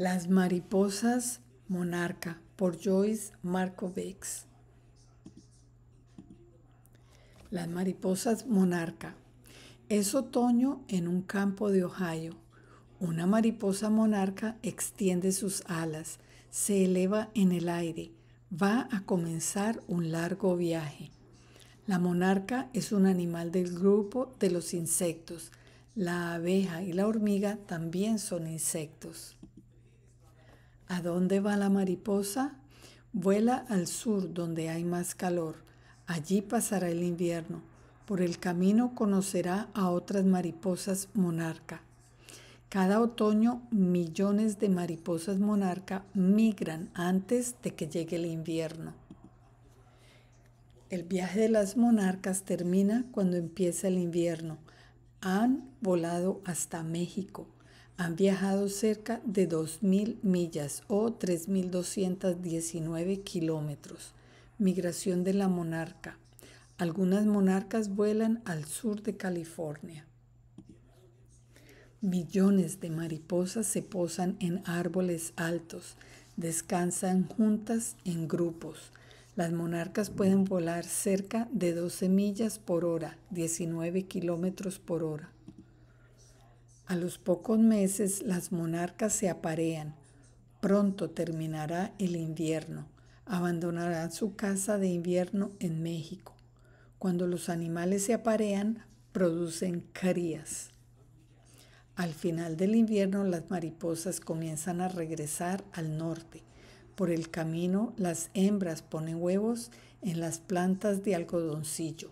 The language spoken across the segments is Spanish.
Las mariposas monarca por Joyce Markovics Las mariposas monarca. Es otoño en un campo de Ohio. Una mariposa monarca extiende sus alas, se eleva en el aire, va a comenzar un largo viaje. La monarca es un animal del grupo de los insectos. La abeja y la hormiga también son insectos. ¿A dónde va la mariposa? Vuela al sur donde hay más calor. Allí pasará el invierno. Por el camino conocerá a otras mariposas monarca. Cada otoño millones de mariposas monarca migran antes de que llegue el invierno. El viaje de las monarcas termina cuando empieza el invierno. Han volado hasta México han viajado cerca de 2.000 millas o 3.219 kilómetros. Migración de la monarca. Algunas monarcas vuelan al sur de California. Millones de mariposas se posan en árboles altos, descansan juntas en grupos. Las monarcas pueden volar cerca de 12 millas por hora, 19 kilómetros por hora. A los pocos meses las monarcas se aparean. Pronto terminará el invierno. Abandonarán su casa de invierno en México. Cuando los animales se aparean, producen crías. Al final del invierno las mariposas comienzan a regresar al norte. Por el camino las hembras ponen huevos en las plantas de algodoncillo.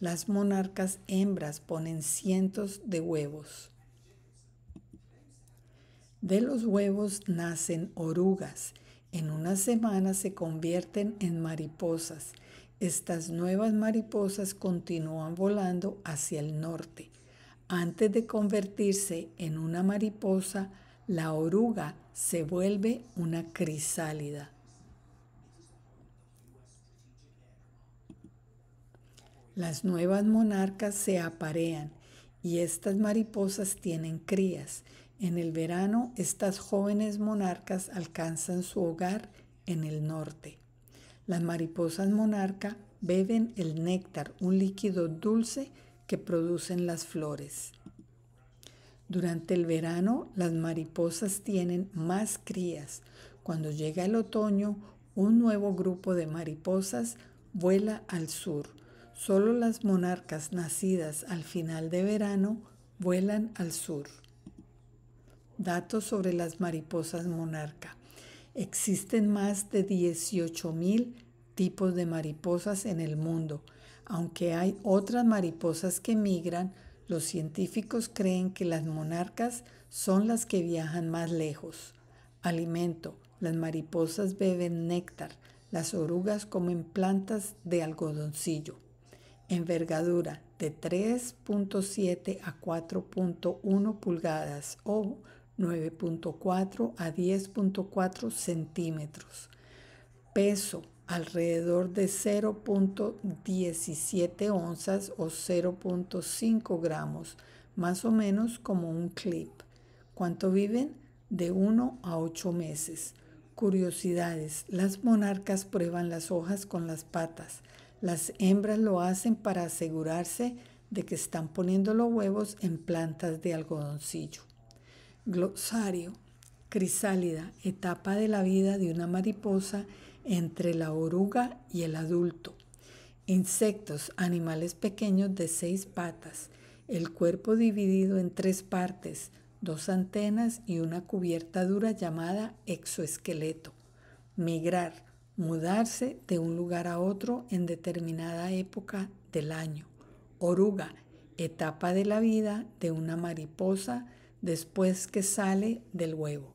Las monarcas hembras ponen cientos de huevos. De los huevos nacen orugas. En una semana se convierten en mariposas. Estas nuevas mariposas continúan volando hacia el norte. Antes de convertirse en una mariposa, la oruga se vuelve una crisálida. Las nuevas monarcas se aparean y estas mariposas tienen crías. En el verano, estas jóvenes monarcas alcanzan su hogar en el norte. Las mariposas monarca beben el néctar, un líquido dulce que producen las flores. Durante el verano, las mariposas tienen más crías. Cuando llega el otoño, un nuevo grupo de mariposas vuela al sur. Solo las monarcas nacidas al final de verano vuelan al sur datos sobre las mariposas monarca. Existen más de 18.000 tipos de mariposas en el mundo. Aunque hay otras mariposas que migran, los científicos creen que las monarcas son las que viajan más lejos. Alimento. Las mariposas beben néctar. Las orugas comen plantas de algodoncillo. Envergadura de 3.7 a 4.1 pulgadas o 9.4 a 10.4 centímetros. Peso alrededor de 0.17 onzas o 0.5 gramos, más o menos como un clip. ¿Cuánto viven? De 1 a 8 meses. Curiosidades. Las monarcas prueban las hojas con las patas. Las hembras lo hacen para asegurarse de que están poniendo los huevos en plantas de algodoncillo. Glosario, crisálida, etapa de la vida de una mariposa entre la oruga y el adulto. Insectos, animales pequeños de seis patas, el cuerpo dividido en tres partes, dos antenas y una cubierta dura llamada exoesqueleto. Migrar, mudarse de un lugar a otro en determinada época del año. Oruga, etapa de la vida de una mariposa después que sale del huevo.